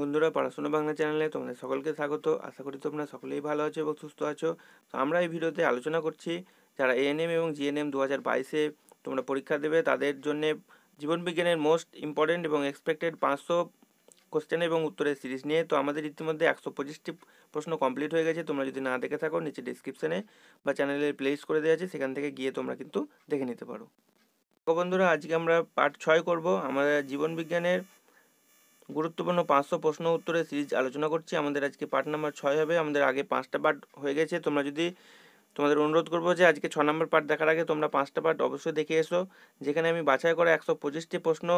বন্ধুরা পড়াশোনা বাংলা চ্যানেলে তোমাদের সকলকে স্বাগত আশা করি তোমরা সকলেই ভালো আছো এবং সুস্থ আছো তো আমরা এই ভিডিওতে আলোচনা করছি যারা এএনএম এবং জিএনএম দু হাজার বাইশে তোমরা পরীক্ষা দেবে তাদের জন্য জীবনবিজ্ঞানের মোস্ট ইম্পর্টেন্ট এবং এক্সপেক্টেড পাঁচশো কোশ্চেন এবং উত্তরের সিরিজ নিয়ে তো আমাদের ইতিমধ্যে একশো পঁচিশটি প্রশ্ন কমপ্লিট হয়ে গেছে তোমরা যদি না দেখে থাকো নিচে ডিসক্রিপশানে বা চ্যানেলের প্লেস করে দেওয়া আছে সেখান থেকে গিয়ে তোমরা কিন্তু দেখে নিতে পারো বন্ধুরা আজকে আমরা পার্ট ছয় করব আমাদের জীবনবিজ্ঞানের গুরুত্বপূর্ণ পাঁচশো প্রশ্ন উত্তরে সিরিজ আলোচনা করছি আমাদের আজকে পার্ট নাম্বার ছয় হবে আমাদের আগে পাঁচটা পার্ট হয়ে গেছে তোমরা যদি তোমাদের অনুরোধ করবো যে আজকে ছ নম্বর পার্ট দেখার আগে তোমরা পাঁচটা পার্ট অবশ্যই দেখে এসো যেখানে আমি বাছাই করা একশো পঁচিশটি প্রশ্ন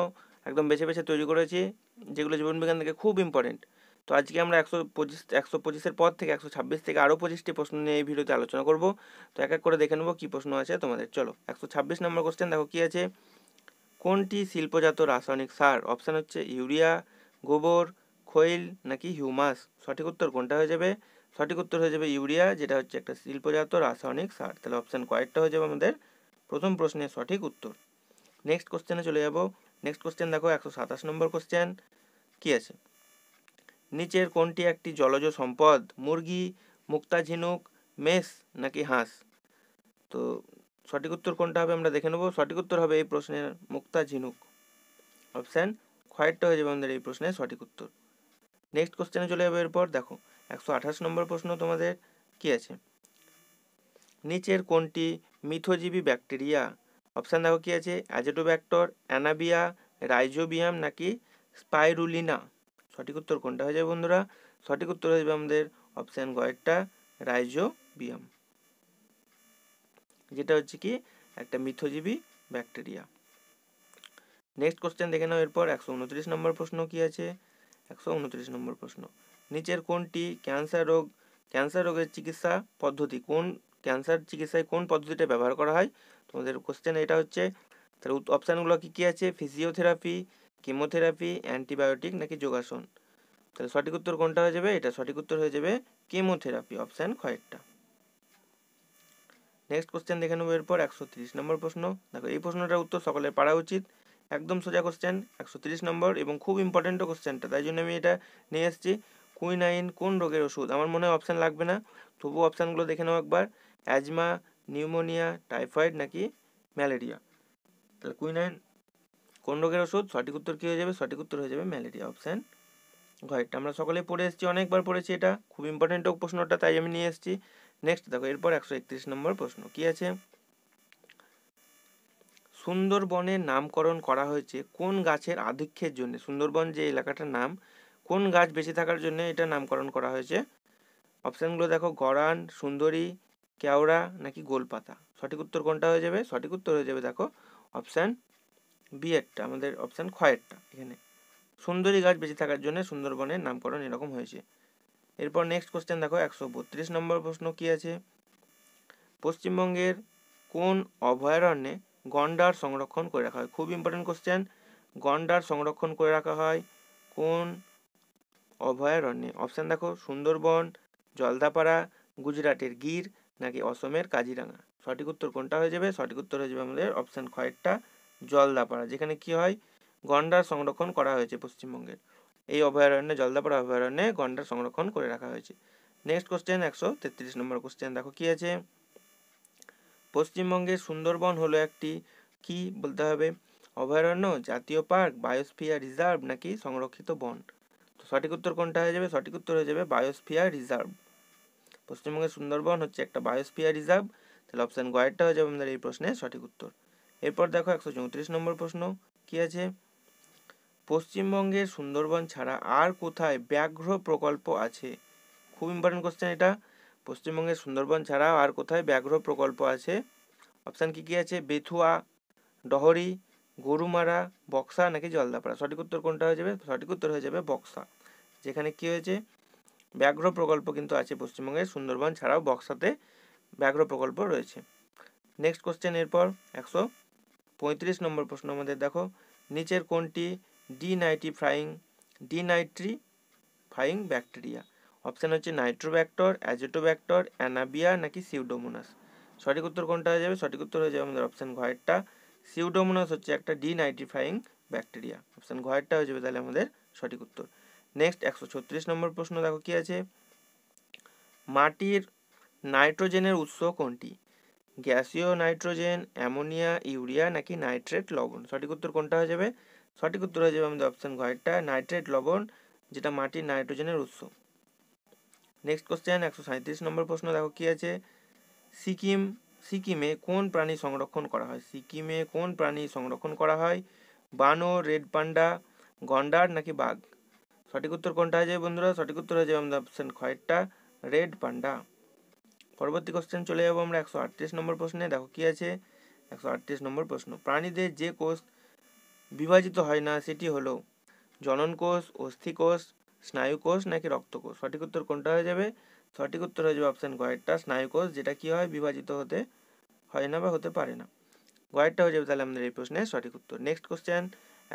একদম বেছে বেছে তৈরি করেছি যেগুলো জীবনবিজ্ঞান থেকে খুব ইম্পর্টেন্ট তো আজকে আমরা একশো পঁচিশ একশো পঁচিশের পর থেকে একশো ছাব্বিশ থেকে আরও পঁচিশটি প্রশ্ন নিয়ে এই ভিডিওতে আলোচনা করবো তো এক এক করে দেখে নেবো কী প্রশ্ন আছে তোমাদের চলো একশো ছাব্বিশ নম্বর কোশ্চেন দেখো কী আছে কোনটি শিল্পজাত রাসায়নিক সার অপশান হচ্ছে ইউরিয়া গোবর খৈল নাকি হিউমাস সঠিক উত্তর কোনটা হয়ে যাবে সঠিক উত্তর হয়ে যাবে ইউরিয়া যেটা হচ্ছে একটা শিল্পজাত রাসায়নিক সার তাহলে অপশান কয়েকটা হয়ে যাবে আমাদের প্রথম প্রশ্নের সঠিক উত্তর নেক্সট কোশ্চেনে চলে যাব নেক্সট কোশ্চেন দেখো একশো সাতাশ নম্বর কোশ্চেন কী আছে নিচের কোনটি একটি জলজ সম্পদ মুরগি মুক্তা ঝিনুক মেষ নাকি হাঁস তো সঠিক উত্তর কোনটা হবে আমরা দেখে নেব সঠিক উত্তর হবে এই প্রশ্নের মুক্তা ঝিনুক অপশান খয়েরটা হয়ে যাবে আমাদের এই প্রশ্নের সঠিক উত্তর নেক্সট কোশ্চেনে চলে যাবো এরপর দেখো একশো আঠাশ নম্বর প্রশ্ন তোমাদের কি আছে নিচের কোনটি মিথোজীবী ব্যাকটেরিয়া অপশান দেখো কি আছে অ্যাজেটোব্যাক্টর অ্যানাবিয়া রাইজোবিয়াম নাকি স্পাইরুলিনা সঠিক উত্তর কোনটা হয়ে যাবে বন্ধুরা সঠিক উত্তর হয়ে যাবে আমাদের অপশান গয়েরটা রাইজোবিয়াম যেটা হচ্ছে কি একটা মিথোজীবী ব্যাকটেরিয়া নেক্সট কোশ্চেন দেখে নাও এরপর একশো উনত্রিশ নম্বর প্রশ্ন কী আছে একশো উনত্রিশ নম্বর প্রশ্ন নিচের কোনটি ক্যান্সার রোগ ক্যান্সার রোগের চিকিৎসা পদ্ধতি কোন ক্যান্সার চিকিৎসায় কোন পদ্ধতিটা ব্যবহার করা হয় তোমাদের কোশ্চেন এটা হচ্ছে তাহলে অপশানগুলো কী কী আছে ফিজিওথেরাপি কেমোথেরাপি অ্যান্টিবায়োটিক নাকি যোগাসন তাহলে সঠিক উত্তর কোনটা হয়ে যাবে এটা সঠিক উত্তর হয়ে যাবে কেমোথেরাপি অপশান কয়েকটা নেক্সট কোশ্চেন দেখে নেবো এরপর একশো তিরিশ নম্বর প্রশ্ন দেখো এই প্রশ্নটার উত্তর সকলের পারা উচিত একদম সোজা কোশ্চেন একশো তিরিশ নম্বর এবং খুব ইম্পর্টেন্টও কোশ্চেনটা তাই জন্য আমি এটা নিয়ে এসেছি কুইনাইন কোন রোগের ওষুধ আমার মনে হয় অপশান লাগবে না তবু অপশানগুলো দেখে নাও একবার অ্যাজমা নিউমোনিয়া টাইফয়েড নাকি ম্যালেরিয়া তাহলে কুইনাইন কোন রোগের ওষুধ সঠিক উত্তর কী হয়ে যাবে সঠিক উত্তর হয়ে যাবে ম্যালেরিয়া অপশান ঘরেরটা আমরা সকলে পড়ে এসেছি অনেকবার পড়েছি এটা খুব ইম্পর্টেন্ট প্রশ্নটা তাই আমি নিয়ে এসেছি নেক্সট দেখো এরপর একশো একত্রিশ নম্বর প্রশ্ন কী আছে সুন্দরবনের নামকরণ করা হয়েছে কোন গাছের আধিক্যের জন্য সুন্দরবন যে এলাকাটার নাম কোন গাছ বেঁচে থাকার জন্য এটা নামকরণ করা হয়েছে অপশানগুলো দেখো গরান সুন্দরী কেওড়া নাকি গোলপাতা সঠিক উত্তর কোনটা হয়ে যাবে সঠিক উত্তর হয়ে যাবে দেখো অপশান বি আমাদের অপশান খয়েরটা এখানে সুন্দরী গাছ বেঁচে থাকার জন্য সুন্দরবনের নামকরণ এরকম হয়েছে এরপর নেক্সট কোশ্চেন দেখো একশো বত্রিশ নম্বর প্রশ্ন কী আছে পশ্চিমবঙ্গের কোন অভয়ারণ্যে গন্ডার সংরক্ষণ করে রাখা হয় খুব ইম্পর্টেন্ট কোশ্চেন গন্ডার সংরক্ষণ করে রাখা হয় কোন অভয়ারণ্যে অপশান দেখো সুন্দরবন জলদাপাড়া গুজরাটের গির নাকি অসমের কাজিরাঙা সঠিক উত্তর কোনটা হয়ে যাবে সঠিক উত্তর হয়ে যাবে আমাদের অপশান খয়েরটা জলদাপাড়া যেখানে কি হয় গন্ডার সংরক্ষণ করা হয়েছে পশ্চিমবঙ্গের এই অভয়ারণ্যে জলদাপাড়া অভয়ারণ্যে গন্ডার সংরক্ষণ করে রাখা হয়েছে নেক্সট কোশ্চেন একশো তেত্রিশ নম্বর কোশ্চেন দেখো কি আছে পশ্চিমবঙ্গের সুন্দরবন হলো একটি কি বলতে হবে অভয়ারণ্য জাতীয় পার্ক বায়োস্ফিয়ার রিজার্ভ নাকি সংরক্ষিত বন তো সঠিক উত্তর কোনটা হয়ে যাবে সঠিক উত্তর হয়ে যাবে বায়োস্ফিয়ার রিজার্ভ পশ্চিমবঙ্গের সুন্দরবন হচ্ছে একটা বায়োস্ফিয়ার রিজার্ভ তাহলে অপশান গয়েরটা হয়ে যাবে আমাদের এই প্রশ্নের সঠিক উত্তর এরপর দেখো একশো চৌত্রিশ নম্বর প্রশ্ন কি আছে পশ্চিমবঙ্গের সুন্দরবন ছাড়া আর কোথায় ব্যাঘ্র প্রকল্প আছে খুব ইম্পর্টেন্ট কোশ্চেন এটা পশ্চিমবঙ্গের সুন্দরবন ছাড়াও আর কোথায় ব্যাঘ্র প্রকল্প আছে অপশান কী কী আছে বেথুয়া ডহরি গরুমারা বক্সা নাকি জলদাপাড়া সঠিক উত্তর কোনটা হয়ে যাবে সঠিক উত্তর হয়ে যাবে বক্সা যেখানে কি হয়েছে ব্যাঘ্র প্রকল্প কিন্তু আছে পশ্চিমবঙ্গের সুন্দরবন ছাড়াও বক্সাতে ব্যাঘ্র প্রকল্প রয়েছে নেক্সট কোশ্চেন এরপর একশো পঁয়ত্রিশ নম্বর প্রশ্ন আমাদের দেখো নিচের কোনটি denitrifying denitrifying bacteria option হচ্ছে নাইট্রোব্যাক্টর অ্যাজোটোব্যাক্টর অ্যানাবিয়া নাকি সিউডোমোনাস সঠিক উত্তর কোনটা হয়ে যাবে সঠিক উত্তর হয়ে যাবে আমাদের অপশান ঘয়েরটা সিউডোমোনাস হচ্ছে একটা ডিনাইট্রিফাইং ব্যাকটেরিয়া অপশান ঘয়েরটা হয়ে যাবে তাহলে আমাদের সঠিক উত্তর নেক্সট একশো ছত্রিশ নম্বর প্রশ্ন দেখো কী আছে মাটির নাইট্রোজেনের উৎস কোনটি গ্যাসীয় নাইট্রোজেন অ্যামোনিয়া ইউরিয়া নাকি নাইট্রেট লবণ সঠিক উত্তর কোনটা হয়ে যাবে সঠিক উত্তর হয়ে যাবে আমাদের অপশান ঘয়েরটা নাইট্রেট লবণ যেটা মাটির নাইট্রোজেনের উৎস নেক্সট কোশ্চেন একশো সাঁত্রিশ নম্বর প্রশ্ন দেখো কি আছে সিকিম সিকিমে কোন প্রাণী সংরক্ষণ করা হয় সিকিমে কোন প্রাণী সংরক্ষণ করা হয় বানর রেড পান্ডা গন্ডার নাকি বাঘ সঠিক উত্তর কোনটা হয়ে যাবে বন্ধুরা সঠিক উত্তর হয়ে যাবে আমাদের অপশান খয়েরটা রেড পান্ডা পরবর্তী কোশ্চেন চলে যাবো আমরা একশো আটত্রিশ নম্বর প্রশ্নে দেখো কি আছে একশো আটত্রিশ নম্বর প্রশ্ন প্রাণীদের যে কোষ বিভাজিত হয় না সেটি হলো জনন কোষ অস্থি কোষ স্নায়ুকোষ নাকি রক্তকোষ সঠিক উত্তর কোনটা হয়ে যাবে সঠিক উত্তর হয়ে যাবে অপশান গয়েরটা স্নায়ুকোষ যেটা কি হয় বিভাজিত হতে হয় না বা হতে পারে না গয়েরটা হয়ে যাবে তাহলে আমাদের এই প্রশ্নের সঠিক উত্তর নেক্সট কোশ্চেন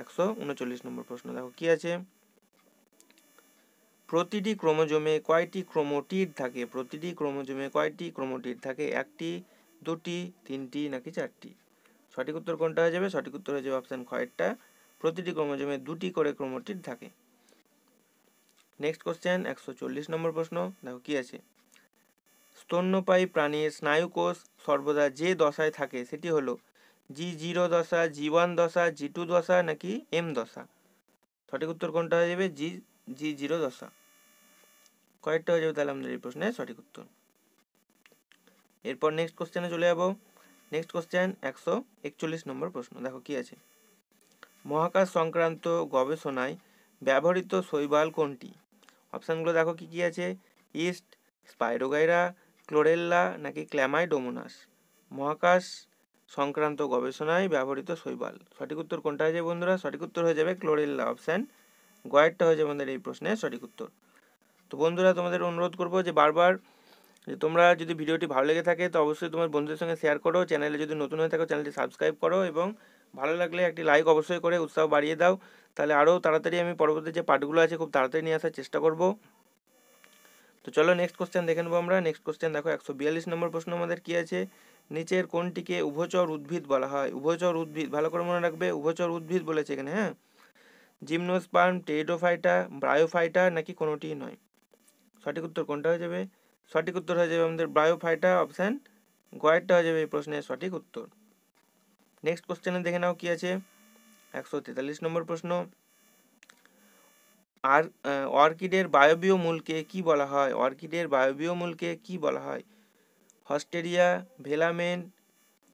একশো উনচল্লিশ নম্বর প্রশ্ন দেখো কি আছে প্রতিটি ক্রোমোজোমে কয়টি ক্রোমোটিড থাকে প্রতিটি ক্রোমোজোমে কয়টি ক্রোমোটিড থাকে একটি দুটি তিনটি নাকি চারটি সঠিক উত্তর কোনটা হয়ে যাবে সঠিক উত্তর হয়ে যাবে অপশান খয়েরটা প্রতিটি ক্রোমোজোমে দুটি করে ক্রোমোটিড থাকে নেক্সট কোশ্চেন একশো চল্লিশ নম্বর প্রশ্ন দেখো কী আছে স্তন্যপায়ী প্রাণীর স্নায়ুকোষ সর্বদা যে দশায় থাকে সেটি হলো জি জিরো দশা জি ওয়ান দশা জি টু দশা নাকি এম দশা সঠিক উত্তর কোনটা হয়ে যাবে জি জি জিরো দশা কয়েকটা হয়ে যাবে তাহলে আমাদের এই প্রশ্নের সঠিক উত্তর এরপর নেক্সট কোশ্চেনে চলে যাব নেক্সট কোশ্চেন একশো একচল্লিশ নম্বর প্রশ্ন দেখো কি আছে মহাকাশ সংক্রান্ত গবেষণায় ব্যবহৃত শৈবাল কোনটি অপশানগুলো দেখো কী কী আছে ইস্ট স্পাইরোগাইরা ক্লোরেল্লা নাকি ক্ল্যামাইডোমোনাস মহাকাশ সংক্রান্ত গবেষণায় ব্যবহৃত শৈবাল সঠিক উত্তর কোনটা হয়ে যাবে বন্ধুরা সঠিক উত্তর হয়ে যাবে ক্লোরেল্লা অপশান গয়েরটা হয়ে যাবে আমাদের এই প্রশ্নের সঠিক উত্তর তো বন্ধুরা তোমাদের অনুরোধ করবো যে বারবার যে তোমরা যদি ভিডিওটি ভালো লেগে থাকে তো অবশ্যই তোমার বন্ধুদের সঙ্গে শেয়ার করো চ্যানেলে যদি নতুন হয়ে থাকো চ্যানেলটি সাবস্ক্রাইব করো এবং ভালো লাগলে একটি লাইক অবশ্যই করে উৎসাহ বাড়িয়ে দাও তাহলে আরও তাড়াতাড়ি আমি পরবর্তী যে পাঠগুলো আছে খুব তাড়াতাড়ি নিয়ে আসার চেষ্টা করব তো চলো নেক্সট কোশ্চেন দেখে নেবো আমরা নেক্সট কোশ্চেন দেখো একশো বিয়াল্লিশ নম্বর প্রশ্ন আমাদের কী আছে নিচের কোনটিকে উভচর উদ্ভিদ বলা হয় উভচর উদ্ভিদ ভালো করে মনে রাখবে উভচর উদ্ভিদ বলেছে এখানে হ্যাঁ জিমনোস্পার্ম টেরিডোফাইটা ব্রায়োফাইটা নাকি কোনোটি নয় সঠিক উত্তর কোনটা হয়ে যাবে সঠিক উত্তর হয়ে যাবে আমাদের ব্রায়োফাইটা অপশান গয়েরটা হয়ে যাবে এই প্রশ্নের সঠিক উত্তর নেক্সট কোশ্চেনে দেখে নাও কি আছে একশো তেতাল্লিশ নম্বর প্রশ্ন আর অর্কিডের বায়বীয় মূলকে কি বলা হয় অর্কিডের বায়বীয় মূলকে কি বলা হয় হস্টেরিয়া ভেলামেন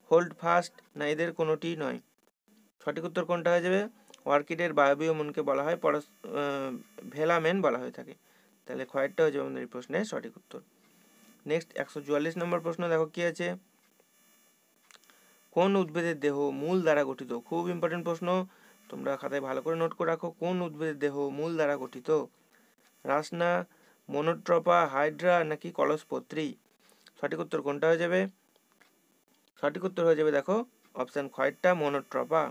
হোল্ড ফাস্ট না এদের কোনোটি নয় সঠিক উত্তর কোনটা হয়ে যাবে অর্কিডের বায়বীয় মূলকে বলা হয় পর ভেলামেন বলা হয়ে থাকে তাহলে খয়েরটা হয়ে যাবে আমাদের এই প্রশ্নের সঠিক উত্তর নেক্সট একশো চুয়াল্লিশ নম্বর প্রশ্ন দেখো কী আছে কোন উদ্ভিদের দেহ মূল দ্বারা গঠিত খুব ইম্পর্টেন্ট প্রশ্ন তোমরা খাতায় ভালো করে নোট করে রাখো কোন উদ্ভিদের দেহ মূল দ্বারা গঠিত রাসনা মনোট্রপা হাইড্রা নাকি কলসপত্রী সঠিক উত্তর কোনটা হয়ে যাবে সঠিক উত্তর হয়ে যাবে দেখো অপশান খয়েরটা মনোট্রপা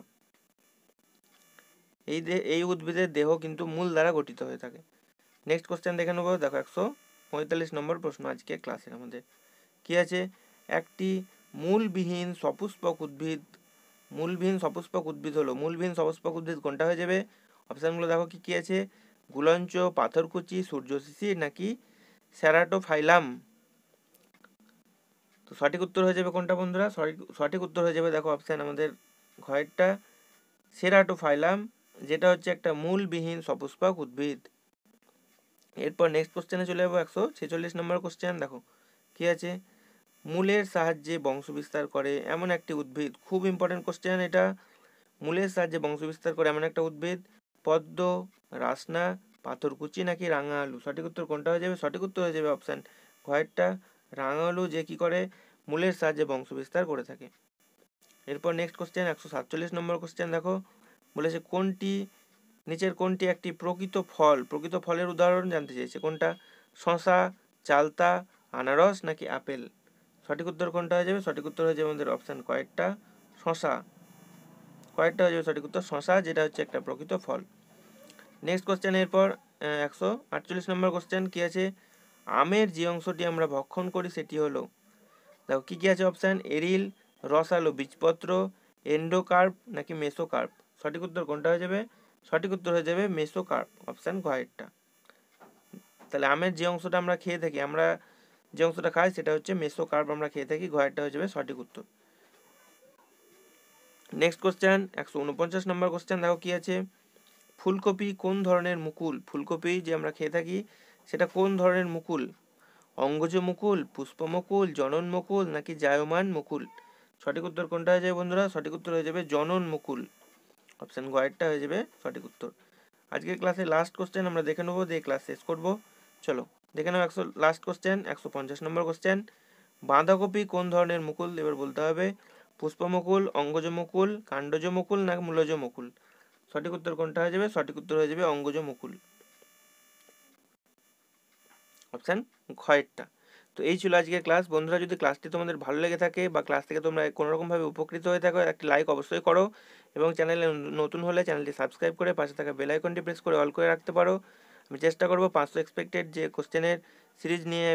এই এই উদ্ভিদের দেহ কিন্তু মূল দ্বারা গঠিত হয়ে থাকে নেক্সট কোশ্চেন দেখে নেবো দেখো একশো পঁয়তাল্লিশ নম্বর প্রশ্ন আজকে ক্লাসের আমাদের কি আছে একটি মূলবিহীন সপুষ্পক উদ্ভিদ মূলবিহীন সপুষ্পক উদ্ভিদ হলো মূলবিহীন সপুষ্পক উদ্ভিদ কোনটা হয়ে যাবে অপশানগুলো দেখো কী কী আছে গুলঞ্চ পাথরকুচি সূর্যশিশি নাকি স্যারাটোফাইলাম তো সঠিক উত্তর হয়ে যাবে কোনটা বন্ধুরা সঠিক উত্তর হয়ে যাবে দেখো অপশান আমাদের ঘরেরটা সেরাটোফাইলাম যেটা হচ্ছে একটা মূলবিহীন সপুষ্পক উদ্ভিদ এরপর নেক্সট কোশ্চেনে চলে যাবো একশো ছেচল্লিশ নম্বর কোশ্চেন দেখো কী আছে মূলের সাহায্যে বংশবিস্তার করে এমন একটি উদ্ভিদ খুব ইম্পর্টেন্ট কোশ্চেন এটা মূলের সাহায্যে বংশবিস্তার করে এমন একটা উদ্ভিদ পদ্ম রাসনা পাথরকুচি নাকি রাঙা আলু সঠিক উত্তর কোনটা হয়ে যাবে সঠিক উত্তর হয়ে যাবে অপশান ঘয়েরটা রাঙা আলু যে কী করে মূলের সাহায্যে বংশবিস্তার করে থাকে এরপর নেক্সট কোশ্চেন একশো সাতচল্লিশ নম্বর কোশ্চেন দেখো বলেছে কোনটি নিচের কোনটি একটি প্রকৃত ফল প্রকৃত ফলের উদাহরণ জানতে চেয়েছে কোনটা শশা চালতা আনারস নাকি আপেল সঠিক উত্তর কোনটা হয়ে যাবে সঠিক উত্তর হয়ে যাবে আমাদের অপশান কয়েকটা শশা কয়েকটা হয়ে যাবে সঠিক উত্তর শশা যেটা হচ্ছে একটা প্রকৃত ফল নেক্সট কোশ্চেন এরপর একশো আটচল্লিশ নম্বর কোশ্চেন কী আছে আমের যে অংশটি আমরা ভক্ষণ করি সেটি হলো দেখো কী কী আছে অপশান এরিল রসালো বীজপত্র এন্ডোকার্প নাকি মেসোকার্প সঠিক উত্তর কোনটা হয়ে যাবে সঠিক উত্তর হয়ে যাবে মেসোকার্প অপশান ঘয়েরটা তাহলে আমের যে অংশটা আমরা খেয়ে থাকি আমরা যে অংশটা খাই সেটা হচ্ছে মেসো কার্ব আমরা খেয়ে থাকি ঘয়েরটা হয়ে যাবে সঠিক উত্তর নেক্সট কোশ্চেন একশো উনপঞ্চাশ নম্বর কোশ্চেন দেখো কী আছে ফুলকপি কোন ধরনের মুকুল ফুলকপি যে আমরা খেয়ে থাকি সেটা কোন ধরনের মুকুল অঙ্গজ মুকুল পুষ্প মুকুল জনন মুকুল নাকি জায়মান মুকুল সঠিক উত্তর কোনটা হয়ে যাবে বন্ধুরা সঠিক উত্তর হয়ে যাবে জনন মুকুল অপশান গয়েরটা হয়ে যাবে সঠিক উত্তর আজকের ক্লাসে লাস্ট কোশ্চেন আমরা দেখে নেবো দিয়ে ক্লাস শেষ করবো চলো দেখে নাও একশো লাস্ট কোশ্চেন একশো পঞ্চাশ নম্বর কোশ্চেন বাঁধাকপি কোন ধরনের মুকুল এবার বলতে হবে পুষ্পমুকুল অঙ্গজ মুকুল কাণ্ডজ মুকুল না মূলজ মুকুল সঠিক উত্তর কোনটা হয়ে যাবে সঠিক উত্তর হয়ে যাবে অঙ্গজ মুকুল অপশান ঘয়েরটা তো এই ছিল আজকের ক্লাস বন্ধুরা যদি ক্লাসটি তোমাদের ভালো লেগে থাকে বা ক্লাস থেকে তোমরা কোনোরকমভাবে উপকৃত হয়ে থাকো একটি লাইক অবশ্যই করো এবং চ্যানেলে নতুন হলে চ্যানেলটি সাবস্ক্রাইব করে পাশে থাকা বেল আইকনটি প্রেস করে অল করে রাখতে পারো আমি চেষ্টা করব পাঁচশো এক্সপেক্টেড যে কোশ্চেনের সিরিজ নিয়ে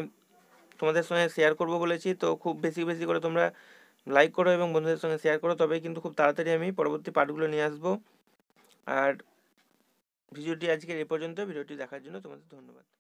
তোমাদের সঙ্গে শেয়ার করব বলেছি তো খুব বেশি বেশি করে তোমরা লাইক করো এবং বন্ধুদের সঙ্গে শেয়ার করো তবেই কিন্তু খুব তাড়াতাড়ি আমি পরবর্তী পার্টগুলো নিয়ে আসবো আর ভিডিওটি আজকের এ পর্যন্ত ভিডিওটি দেখার জন্য তোমাদের ধন্যবাদ